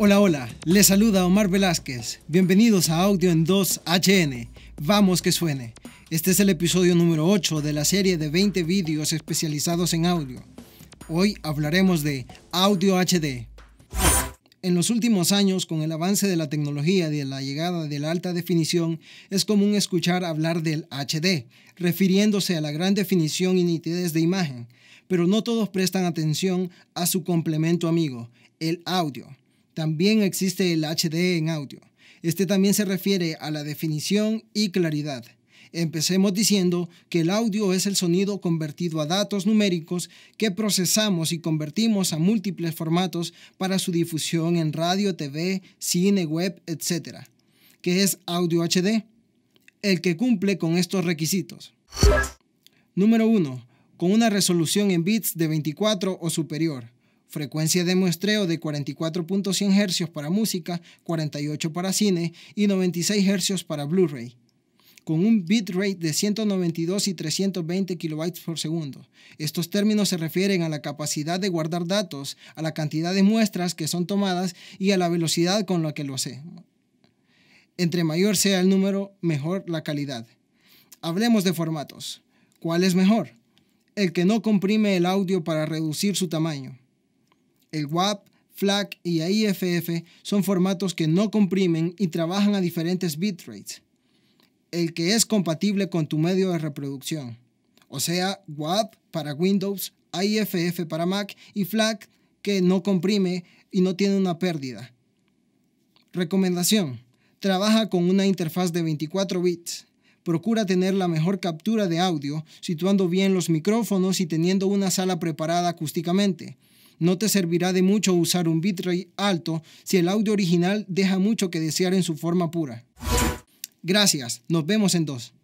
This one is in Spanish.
Hola, hola, les saluda Omar Velázquez. Bienvenidos a Audio en 2HN. Vamos que suene. Este es el episodio número 8 de la serie de 20 vídeos especializados en audio. Hoy hablaremos de audio HD. En los últimos años, con el avance de la tecnología y la llegada de la alta definición, es común escuchar hablar del HD, refiriéndose a la gran definición y nitidez de imagen, pero no todos prestan atención a su complemento amigo, el audio. También existe el HD en audio. Este también se refiere a la definición y claridad. Empecemos diciendo que el audio es el sonido convertido a datos numéricos que procesamos y convertimos a múltiples formatos para su difusión en radio, TV, cine, web, etc. ¿Qué es audio HD? El que cumple con estos requisitos. Número 1. Con una resolución en bits de 24 o superior frecuencia de muestreo de 44.100 Hz para música, 48 para cine y 96 Hz para Blu-ray, con un bitrate de 192 y 320 kilobytes por segundo. Estos términos se refieren a la capacidad de guardar datos, a la cantidad de muestras que son tomadas y a la velocidad con la que lo hace. Entre mayor sea el número, mejor la calidad. Hablemos de formatos. ¿Cuál es mejor? El que no comprime el audio para reducir su tamaño el WAP, FLAC y AIFF son formatos que no comprimen y trabajan a diferentes bitrates, el que es compatible con tu medio de reproducción, o sea, WAP para Windows, AIFF para Mac y FLAC que no comprime y no tiene una pérdida. Recomendación. Trabaja con una interfaz de 24 bits. Procura tener la mejor captura de audio, situando bien los micrófonos y teniendo una sala preparada acústicamente. No te servirá de mucho usar un bitrate alto si el audio original deja mucho que desear en su forma pura. Gracias, nos vemos en dos.